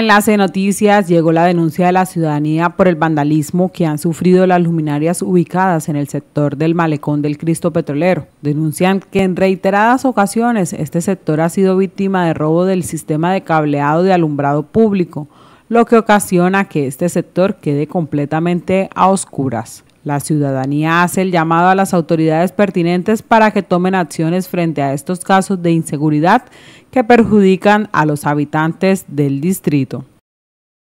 Enlace Noticias llegó la denuncia de la ciudadanía por el vandalismo que han sufrido las luminarias ubicadas en el sector del malecón del Cristo Petrolero. Denuncian que en reiteradas ocasiones este sector ha sido víctima de robo del sistema de cableado de alumbrado público, lo que ocasiona que este sector quede completamente a oscuras. La ciudadanía hace el llamado a las autoridades pertinentes para que tomen acciones frente a estos casos de inseguridad que perjudican a los habitantes del distrito.